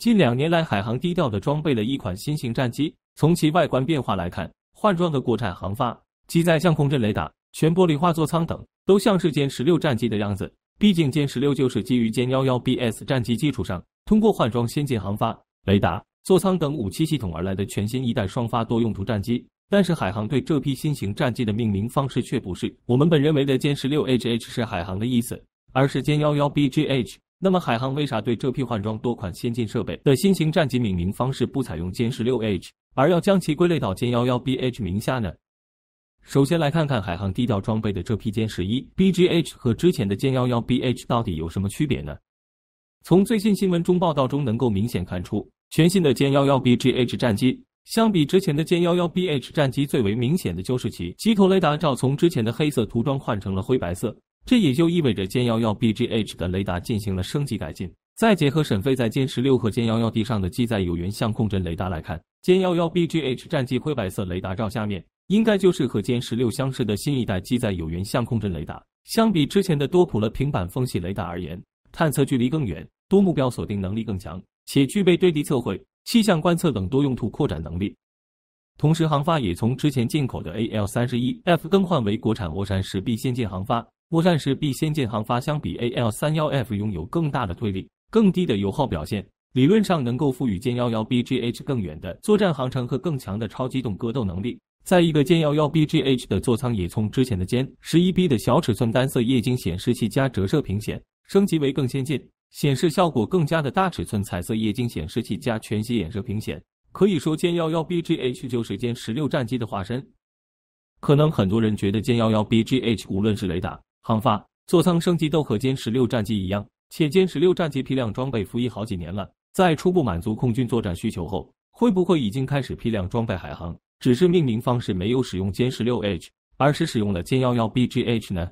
近两年来，海航低调的装备了一款新型战机。从其外观变化来看，换装的国产航发、机载相控阵雷达、全玻璃化座舱等，都像是歼十六战机的样子。毕竟，歼十六就是基于歼幺幺 BS 战机基础上，通过换装先进航发、雷达、座舱等武器系统而来的全新一代双发多用途战机。但是，海航对这批新型战机的命名方式却不是我们本认为的歼十六 HH 是海航的意思，而是歼幺幺 BGH。那么海航为啥对这批换装多款先进设备的新型战机命名方式不采用歼十六 H，而要将其归类到歼幺幺 B H 名下呢？首先来看看海航低调装备的这批歼十一 B G H 和之前的歼幺幺 B H 到底有什么区别呢？从最新新闻中报道中能够明显看出，全新的歼幺幺 B G H 战机相比之前的歼幺幺 B H 战机最为明显的就是其机头雷达罩从之前的黑色涂装换成了灰白色。这也就意味着歼幺幺 B G H 的雷达进行了升级改进。再结合沈飞在歼十六和歼幺幺 D 上的机载有源相控阵雷达来看，歼幺幺 B G H 战机灰白色雷达罩下面，应该就是和歼十六相似的新一代机载有源相控阵雷达。相比之前的多普勒平板缝隙雷达而言，探测距离更远，多目标锁定能力更强，且具备对地测绘、气象观测等多用途扩展能力。同时，航发也从之前进口的 A L 三十一 F 更换为国产涡扇十 B 先进航发。波战士 B 先进航发相比 AL 三幺 F 拥有更大的推力、更低的油耗表现，理论上能够赋予歼幺幺 b g h 更远的作战航程和更强的超机动格斗能力。再一个歼幺幺 b g h 的座舱也从之前的歼十一 B 的小尺寸单色液晶显示器加折射屏显升级为更先进、显示效果更佳的大尺寸彩色液晶显示器加全息衍射屏显。可以说，歼幺幺 b g h 就是歼十六战机的化身。可能很多人觉得歼幺幺 b g h 无论是雷达，航发座舱升级都和歼十六战机一样，且歼十六战机批量装备服役好几年了，在初步满足空军作战需求后，会不会已经开始批量装备海航？只是命名方式没有使用歼十六 H，而是使用了歼幺幺 BGH 呢？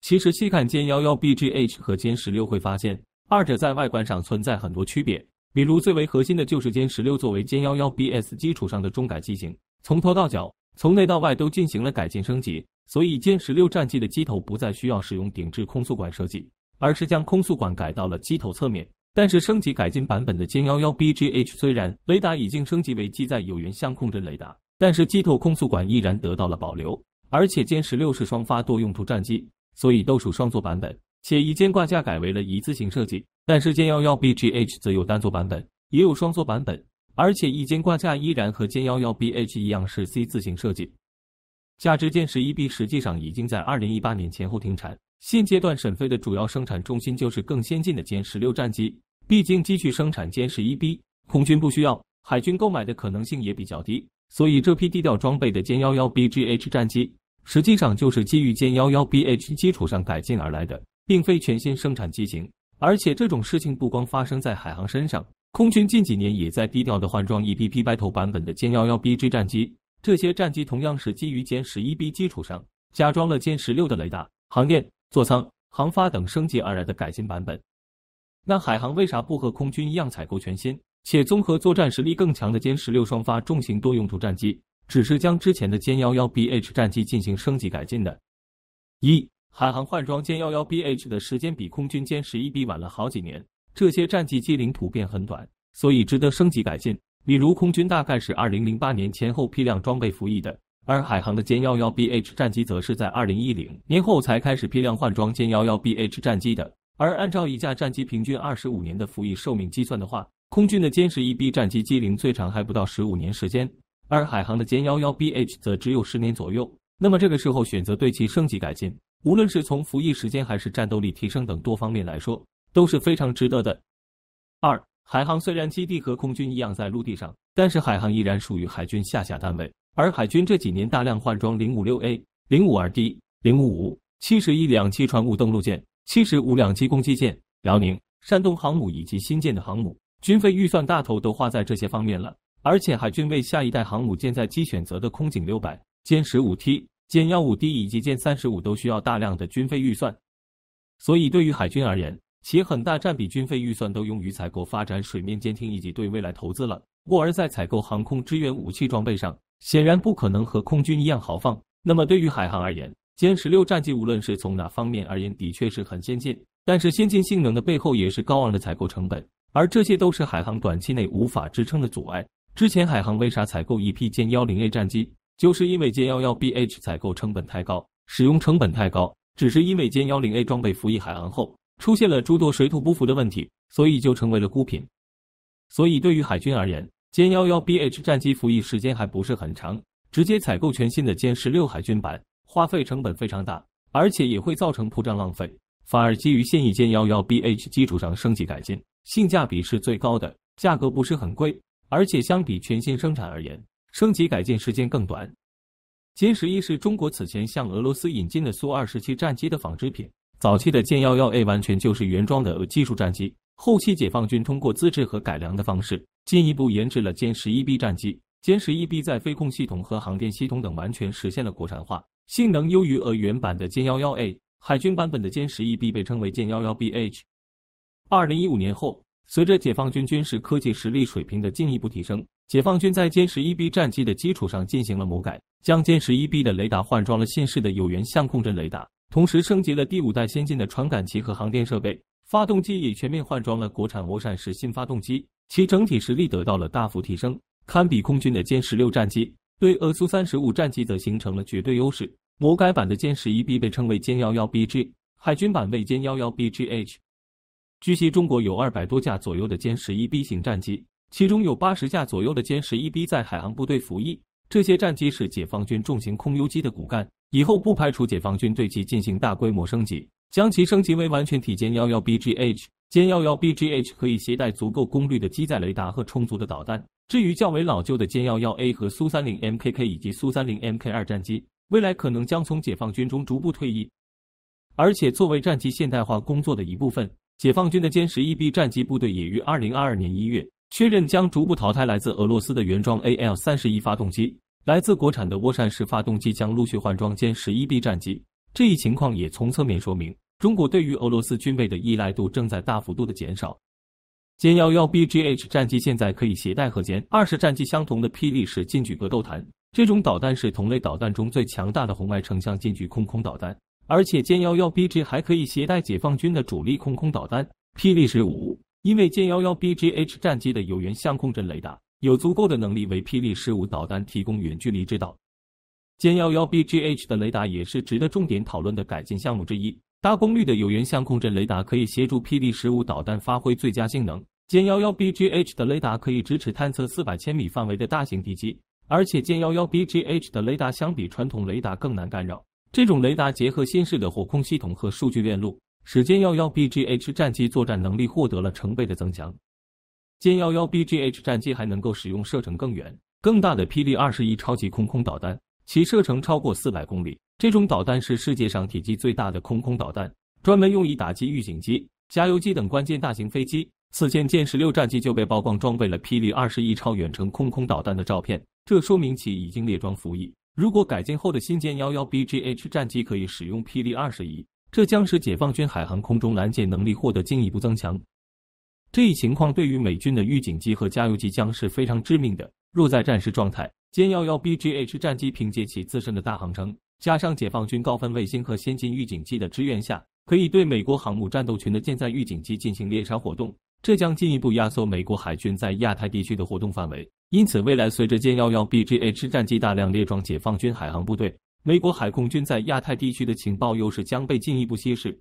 其实细看歼幺幺 BGH 和歼十六会发现，二者在外观上存在很多区别，比如最为核心的，就是歼十六作为歼幺幺 BS 基础上的中改机型，从头到脚。从内到外都进行了改进升级，所以歼十六战机的机头不再需要使用顶置空速管设计，而是将空速管改到了机头侧面。但是升级改进版本的歼幺幺 B G H 虽然雷达已经升级为机载有源相控阵雷达，但是机头空速管依然得到了保留。而且歼十六是双发多用途战机，所以都属双座版本，且一肩挂架改为了一字形设计。但是歼幺幺 B G H 则有单座版本，也有双座版本。而且，翼尖挂架依然和歼幺幺 B H 一样是 C 字形设计。价值歼十一 B 实际上已经在二零一八年前后停产。现阶段沈飞的主要生产重心就是更先进的歼十六战机。毕竟继续生产歼十一 B，空军不需要，海军购买的可能性也比较低。所以，这批低调装备的歼幺幺 B G H 战机，实际上就是基于歼幺幺 B H 基础上改进而来的，并非全新生产机型。而且，这种事情不光发生在海航身上。空军近几年也在低调的换装一批批白头版本的歼幺幺 BG 战机，这些战机同样是基于歼十一 B 基础上，加装了歼十六的雷达、航电、座舱、航发等升级而来的改进版本。那海航为啥不和空军一样采购全新且综合作战实力更强的歼十六双发重型多用途战机，只是将之前的歼幺幺 BH 战机进行升级改进的？一，海航换装歼幺幺 BH 的时间比空军歼十一 B 晚了好几年。这些战机机龄普遍很短，所以值得升级改进。比如，空军大概是二零零八年前后批量装备服役的，而海航的歼幺幺 B H 战机则是在二零一零年后才开始批量换装歼幺幺 B H 战机的。而按照一架战机平均二十五年的服役寿命计算的话，空军的歼十一 B 战机机龄最长还不到十五年时间，而海航的歼幺幺 B H 则只有十年左右。那么这个时候选择对其升级改进，无论是从服役时间还是战斗力提升等多方面来说。都是非常值得的。二海航虽然基地和空军一样在陆地上，但是海航依然属于海军下辖单位。而海军这几年大量换装零五六 A、零五二 D、零五五、七十一两栖船坞登陆舰、七十五两栖攻击舰、辽宁、山东航母以及新建的航母，军费预算大头都花在这些方面了。而且海军为下一代航母舰载机选择的空警六百、歼十五 T、歼幺五 D 以及歼三十五都需要大量的军费预算，所以对于海军而言。其很大占比军费预算都用于采购、发展水面监听以及对未来投资了，故而在采购航空支援武器装备上，显然不可能和空军一样豪放。那么对于海航而言，歼十六战机无论是从哪方面而言，的确是很先进，但是先进性能的背后也是高昂的采购成本，而这些都是海航短期内无法支撑的阻碍。之前海航为啥采购一批歼幺零 A 战机，就是因为歼幺幺 BH 采购成本太高，使用成本太高，只是因为歼幺零 A 装备服役海航后。出现了诸多水土不服的问题，所以就成为了孤品。所以对于海军而言，歼幺幺 B H 战机服役时间还不是很长，直接采购全新的歼十六海军版，花费成本非常大，而且也会造成铺张浪费。反而基于现役歼幺幺 B H 基础上升级改进，性价比是最高的，价格不是很贵，而且相比全新生产而言，升级改进时间更短。歼十一是中国此前向俄罗斯引进的苏二十七战机的仿制品。早期的歼幺幺 A 完全就是原装的技术战机，后期解放军通过自制和改良的方式，进一步研制了歼十一 B 战机。歼十一 B 在飞控系统和航电系统等完全实现了国产化，性能优于俄原版的歼幺幺 A。海军版本的歼十一 B 被称为歼幺幺 BH。二零一五年后，随着解放军军事科技实力水平的进一步提升，解放军在歼十一 B 战机的基础上进行了模改，将歼十一 B 的雷达换装了现式的有源相控阵雷达。同时升级了第五代先进的传感器和航电设备，发动机也全面换装了国产涡扇式新发动机，其整体实力得到了大幅提升，堪比空军的歼十六战机。对俄苏三十五战机则形成了绝对优势。魔改版的歼十一 B 被称为歼幺幺 BG，海军版为歼幺幺 BGH。据悉，中国有二百多架左右的歼十一 B 型战机，其中有八十架左右的歼十一 B 在海航部队服役。这些战机是解放军重型空优机的骨干。以后不排除解放军对其进行大规模升级，将其升级为完全体歼幺幺 B G H。歼幺幺 B G H 可以携带足够功率的机载雷达和充足的导弹。至于较为老旧的歼幺幺 A 和苏三零 M K K 以及苏三零 M K 二战机，未来可能将从解放军中逐步退役。而且，作为战机现代化工作的一部分，解放军的歼十一 B 战机部队也于二零二二年一月确认将逐步淘汰来自俄罗斯的原装 A L 三十一发动机。来自国产的涡扇式发动机将陆续换装歼十一 B 战机，这一情况也从侧面说明，中国对于俄罗斯军备的依赖度正在大幅度的减少。歼幺幺 b g h 战机现在可以携带和歼二十战机相同的霹雳式近距格斗弹，这种导弹是同类导弹中最强大的红外成像近距空空导弹，而且歼幺幺 b g 还可以携带解放军的主力空空导弹霹雳十五，因为歼幺幺 b g h 战机的有源相控阵雷达。有足够的能力为霹雳十五导弹提供远距离制导。歼幺幺 BGH 的雷达也是值得重点讨论的改进项目之一。大功率的有源相控阵雷达可以协助霹雳十五导弹发挥最佳性能。歼幺幺 BGH 的雷达可以支持探测四百千米范围的大型敌机，而且歼幺幺 BGH 的雷达相比传统雷达更难干扰。这种雷达结合新式的火控系统和数据链路，使歼幺幺 BGH 战机作战能力获得了成倍的增强。歼幺幺 B G H 战机还能够使用射程更远、更大的霹雳二十一超级空空导弹，其射程超过四百公里。这种导弹是世界上体积最大的空空导弹，专门用以打击预警机、加油机等关键大型飞机。此前，歼十六战机就被曝光装备了霹雳二十一超远程空空导弹的照片，这说明其已经列装服役。如果改进后的新歼幺幺 B G H 战机可以使用霹雳二十一，这将使解放军海航空中拦截能力获得进一步增强。这一情况对于美军的预警机和加油机将是非常致命的。若在战时状态，歼幺幺 B G H 战机凭借其自身的大航程，加上解放军高分卫星和先进预警机的支援下，可以对美国航母战斗群的舰载预警机进行猎杀活动。这将进一步压缩美国海军在亚太地区的活动范围。因此，未来随着歼幺幺 B G H 战机大量列装解放军海航部队，美国海空军在亚太地区的情报优势将被进一步稀释。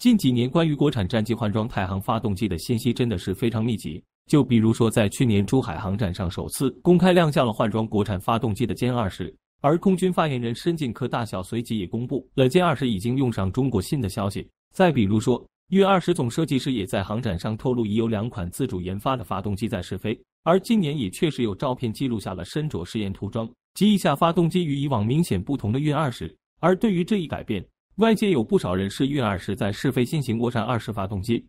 近几年关于国产战机换装太行发动机的信息真的是非常密集。就比如说，在去年珠海航展上首次公开亮相了换装国产发动机的歼二十，而空军发言人申进科大校随即也公布了歼二十已经用上中国新的消息。再比如说，运二十总设计师也在航展上透露，已有两款自主研发的发动机在试飞，而今年也确实有照片记录下了身着试验涂装、及以下发动机与以往明显不同的运二十。而对于这一改变，外界有不少人是运二十在试飞新型涡扇二十发动机，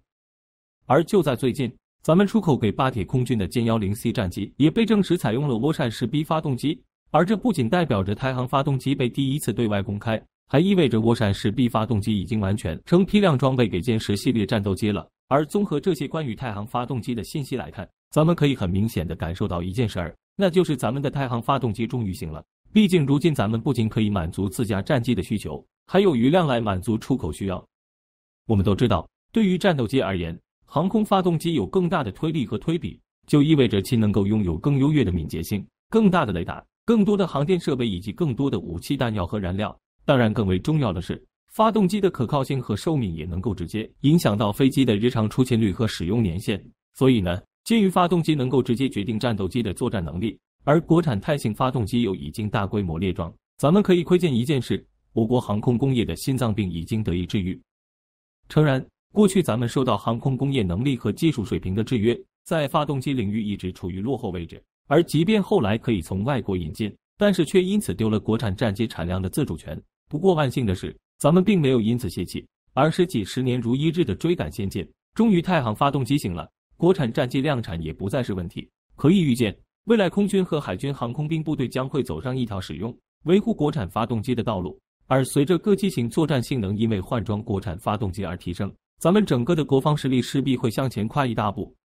而就在最近，咱们出口给巴铁空军的歼幺零 C 战机也被证实采用了涡扇十 B 发动机，而这不仅代表着太行发动机被第一次对外公开，还意味着涡扇十 B 发动机已经完全成批量装备给歼十系列战斗机了。而综合这些关于太行发动机的信息来看，咱们可以很明显的感受到一件事儿，那就是咱们的太行发动机终于行了。毕竟，如今咱们不仅可以满足自家战机的需求，还有余量来满足出口需要。我们都知道，对于战斗机而言，航空发动机有更大的推力和推比，就意味着其能够拥有更优越的敏捷性、更大的雷达、更多的航电设备以及更多的武器弹药和燃料。当然，更为重要的是，发动机的可靠性和寿命也能够直接影响到飞机的日常出勤率和使用年限。所以呢，基于发动机能够直接决定战斗机的作战能力。而国产太性发动机又已经大规模列装，咱们可以窥见一件事：我国航空工业的心脏病已经得以治愈。诚然，过去咱们受到航空工业能力和技术水平的制约，在发动机领域一直处于落后位置。而即便后来可以从外国引进，但是却因此丢了国产战机产量的自主权。不过，万幸的是，咱们并没有因此泄气，而是几十年如一日的追赶先进。终于，太行发动机醒了，国产战机量产也不再是问题。可以预见。未来，空军和海军航空兵部队将会走上一条使用、维护国产发动机的道路。而随着各机型作战性能因为换装国产发动机而提升，咱们整个的国防实力势必会向前跨一大步。